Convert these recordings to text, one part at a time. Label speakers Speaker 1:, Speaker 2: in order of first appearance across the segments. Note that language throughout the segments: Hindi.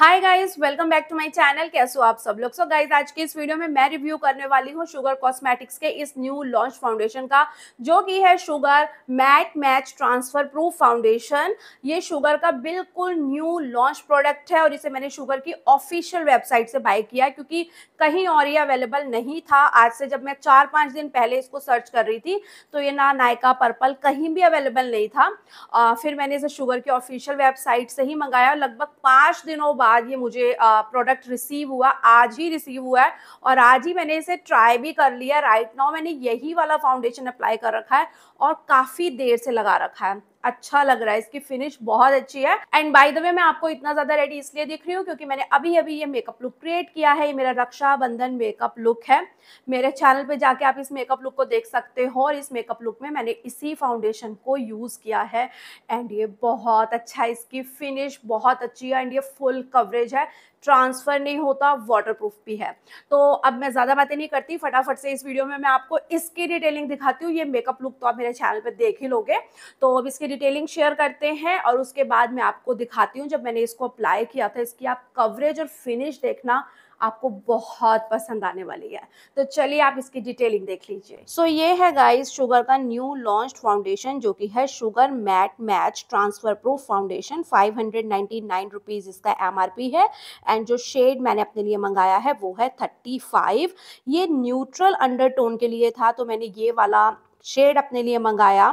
Speaker 1: hi guys welcome back to my channel कैसे हो आप सब लोग सो गाइस आज के इस वीडियो में मैं रिव्यू करने वाली हूँ शुगर कॉस्मेटिक्स के इस न्यू लॉन्च फाउंडेशन का जो कि है Sugar matte match transfer proof foundation ये शुगर का बिल्कुल न्यू लॉन्च प्रोडक्ट है और इसे मैंने शुगर की ऑफिशियल वेबसाइट से बाई किया क्योंकि कहीं और ये अवेलेबल नहीं था आज से जब मैं चार पाँच दिन पहले इसको सर्च कर रही थी तो ये ना नायका पर्पल कहीं भी अवेलेबल नहीं था आ, फिर मैंने इसे शुगर की ऑफिशियल वेबसाइट से ही मंगाया लगभग पाँच दिनों बाद बाद ये मुझे प्रोडक्ट रिसीव हुआ आज ही रिसीव हुआ है और आज ही मैंने इसे ट्राई भी कर लिया राइट नाउ मैंने यही वाला फाउंडेशन अप्लाई कर रखा है और काफ़ी देर से लगा रखा है अच्छा लग रहा है इसकी फिनिश बहुत अच्छी है एंड बाय द वे मैं आपको इतना ज्यादा रेडी इसलिए दिख रही हूँ क्योंकि मैंने अभी अभी ये मेकअप लुक क्रिएट किया है ये मेरा रक्षाबंधन मेकअप लुक है मेरे चैनल पे जाके आप इस मेकअप लुक को देख सकते हो और इस मेकअप लुक में मैंने इसी फाउंडेशन को यूज़ किया है एंड ये बहुत अच्छा है इसकी फिनिश बहुत अच्छी है एंड ये फुल कवरेज है ट्रांसफ़र नहीं होता वाटरप्रूफ भी है तो अब मैं ज़्यादा बातें नहीं करती फटाफट से इस वीडियो में मैं आपको इसकी डिटेलिंग दिखाती हूँ ये मेकअप लुक तो आप मेरे चैनल पर देख ही लोगे तो अब इसकी डिटेलिंग शेयर करते हैं और उसके बाद मैं आपको दिखाती हूँ जब मैंने इसको अप्लाई किया था इसकी आप कवरेज और फिनिश देखना आपको बहुत पसंद आने वाली है तो चलिए आप इसकी डिटेलिंग देख लीजिए सो so, ये है गाइस शुगर का न्यू लॉन्च फाउंडेशन जो कि है Sugar matte match transfer proof foundation five hundred nine rupees इसका एमआरपी है एंड जो शेड मैंने अपने लिए मंगाया है वो है थर्टी फाइव ये न्यूट्रल अंडरटोन के लिए था तो मैंने ये वाला शेड अपने लिए मंगाया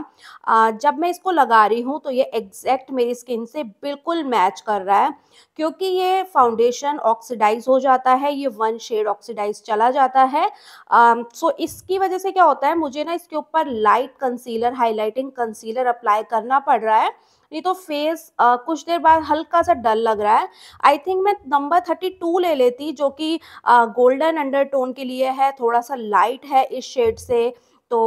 Speaker 1: जब मैं इसको लगा रही हूँ तो ये एग्जैक्ट मेरी स्किन से बिल्कुल मैच कर रहा है क्योंकि ये फाउंडेशन ऑक्सीडाइज हो जाता है ये वन शेड ऑक्सीडाइज चला जाता है सो इसकी वजह से क्या होता है मुझे ना इसके ऊपर light concealer highlighting concealer apply करना पड़ रहा है नहीं तो फेस आ, कुछ देर बाद हल्का सा डल लग रहा है आई थिंक मैं नंबर थर्टी टू ले लेती जो कि गोल्डन अंडर टोन के लिए है थोड़ा सा लाइट है इस शेड से तो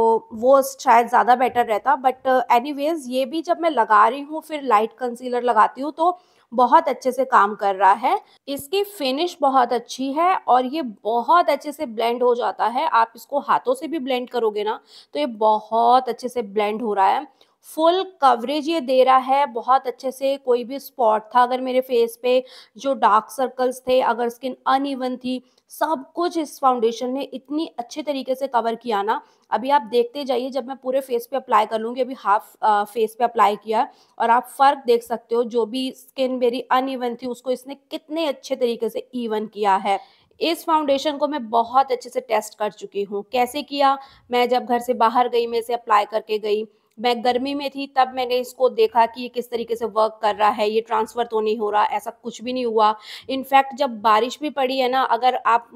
Speaker 1: वो शायद ज़्यादा बेटर रहता बट एनीवेज़ ये भी जब मैं लगा रही हूँ फिर लाइट कंसीलर लगाती हूँ तो बहुत अच्छे से काम कर रहा है इसकी फिनिश बहुत अच्छी है और ये बहुत अच्छे से ब्लेंड हो जाता है आप इसको हाथों से भी ब्लेंड करोगे ना तो ये बहुत अच्छे से ब्लेंड हो रहा है फुल कवरेज ये दे रहा है बहुत अच्छे से कोई भी स्पॉट था अगर मेरे फेस पे जो डार्क सर्कल्स थे अगर स्किन अनइवन थी सब कुछ इस फाउंडेशन ने इतनी अच्छे तरीके से कवर किया ना अभी आप देखते जाइए जब मैं पूरे फेस पे अप्लाई कर लूँगी अभी हाफ आ, फेस पे अप्लाई किया और आप फ़र्क देख सकते हो जो भी स्किन मेरी अनइवन थी उसको इसने कितने अच्छे तरीके से इवन किया है इस फाउंडेशन को मैं बहुत अच्छे से टेस्ट कर चुकी हूँ कैसे किया मैं जब घर से बाहर गई मैं इसे अप्लाई करके गई मैं गर्मी में थी तब मैंने इसको देखा कि ये किस तरीके से वर्क कर रहा है ये ट्रांसफ़र तो नहीं हो रहा ऐसा कुछ भी नहीं हुआ इनफैक्ट जब बारिश भी पड़ी है ना अगर आप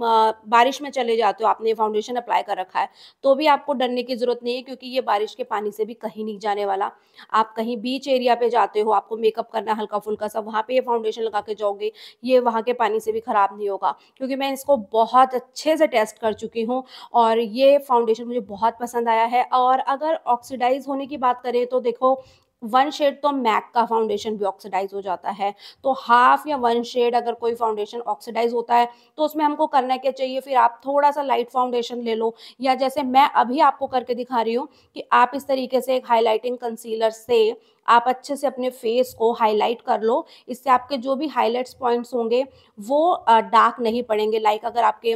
Speaker 1: बारिश में चले जाते हो आपने फाउंडेशन अप्लाई कर रखा है तो भी आपको डरने की ज़रूरत नहीं है क्योंकि ये बारिश के पानी से भी कहीं नहीं जाने वाला आप कहीं बीच एरिया पर जाते हो आपको मेकअप करना हल्का फुल्का सा वहाँ पर ये फाउंडेशन लगा के जाओगे ये वहाँ के पानी से भी ख़राब नहीं होगा क्योंकि मैं इसको बहुत अच्छे से टेस्ट कर चुकी हूँ और ये फाउंडेशन मुझे बहुत पसंद आया है और अगर ऑक्सीडाइज होने की की बात करें तो देखो वन शेड तो मैक का फाउंडेशन भी ऑक्सीडाइज हो जाता है तो हाफ या वन शेड अगर कोई फाउंडेशन ऑक्सीडाइज होता है तो उसमें हमको करना क्या चाहिए फिर आप थोड़ा सा लाइट फाउंडेशन ले लो या जैसे मैं अभी आपको करके दिखा रही हूँ कि आप इस तरीके से एक हाईलाइटिंग कंसीलर से आप अच्छे से अपने फेस को हाईलाइट कर लो इससे आपके जो भी हाईलाइट्स पॉइंट्स होंगे वो डार्क नहीं पड़ेंगे लाइक अगर आपके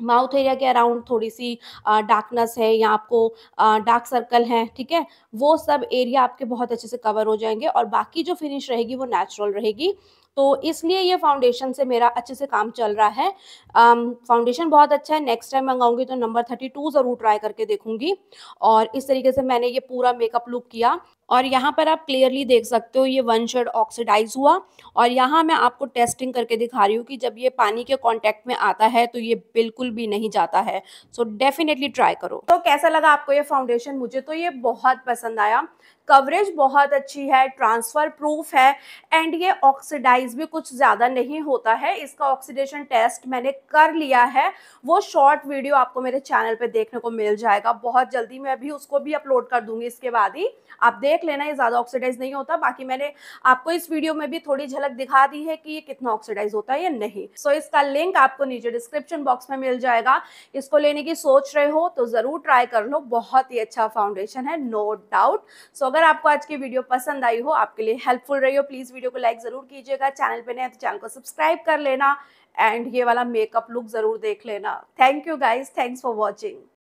Speaker 1: माउथ एरिया के अराउंड थोड़ी सी डार्कनेस है या आपको डार्क सर्कल है ठीक है वो सब एरिया आपके बहुत अच्छे से कवर हो जाएंगे और बाकी जो फिनिश रहेगी वो नेचुरल रहेगी तो इसलिए ये फाउंडेशन से मेरा अच्छे से काम चल रहा है फाउंडेशन बहुत अच्छा है नेक्स्ट टाइम मंगाऊंगी तो नंबर थर्टी टू ज़रूर ट्राई करके देखूंगी और इस तरीके से मैंने ये पूरा मेकअप लुक किया और यहाँ पर आप क्लियरली देख सकते हो ये वन शर्ड ऑक्सीडाइज हुआ और यहाँ मैं आपको टेस्टिंग करके दिखा रही हूँ कि जब ये पानी के कांटेक्ट में आता है तो ये बिल्कुल भी नहीं जाता है सो डेफिनेटली ट्राई करो तो कैसा लगा आपको ये फाउंडेशन मुझे तो ये बहुत पसंद आया कवरेज बहुत अच्छी है ट्रांसफ़र प्रूफ है एंड ये ऑक्सीडाइज भी कुछ ज़्यादा नहीं होता है इसका ऑक्सीडेशन टेस्ट मैंने कर लिया है वो शॉर्ट वीडियो आपको मेरे चैनल पर देखने को मिल जाएगा बहुत जल्दी मैं अभी उसको भी अपलोड कर दूंगी इसके बाद ही आप देख लेना ये ज़्यादा ऑक्सीडाइज नहीं होता बाकी मैंने आपको इस वीडियो में भी थोड़ी झलक दिखा दी है कि ये कितना ऑक्सीडाइज होता है या नहीं सो so, इसका लिंक आपको नीचे डिस्क्रिप्शन बॉक्स में मिल जाएगा इसको लेने की सोच रहे हो तो ज़रूर ट्राई कर लो बहुत ही अच्छा फाउंडेशन है नो डाउट सो अगर आपको आज की वीडियो पसंद आई हो आपके लिए हेल्पफुल रही हो प्लीज़ वीडियो को लाइक ज़रूर कीजिएगा चैनल पे नए तो चैनल को सब्सक्राइब कर लेना एंड ये वाला मेकअप लुक ज़रूर देख लेना thank you guys thanks for watching